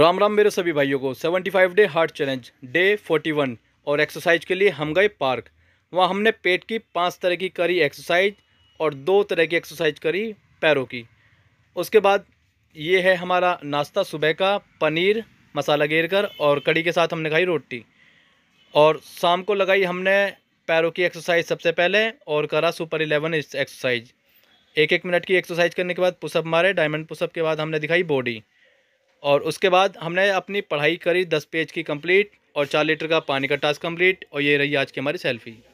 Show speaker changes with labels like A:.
A: राम राम मेरे सभी भाइयों को 75 डे हार्ट चैलेंज डे 41 और एक्सरसाइज के लिए हम गए पार्क वहाँ हमने पेट की पांच तरह की करी एक्सरसाइज और दो तरह की एक्सरसाइज करी पैरों की उसके बाद ये है हमारा नाश्ता सुबह का पनीर मसाला घेर कर और कड़ी के साथ हमने खाई रोटी और शाम को लगाई हमने पैरों की एक्सरसाइज सबसे पहले और करा सुपर इलेवन एक्सरसाइज एक एक मिनट की एक्सरसाइज करने के बाद पुशअप मारे डायमंड पुशअप के बाद हमने दिखाई बॉडी और उसके बाद हमने अपनी पढ़ाई करी दस पेज की कंप्लीट और चार लीटर का पानी का टास्क कंप्लीट और ये रही आज की हमारी सेल्फी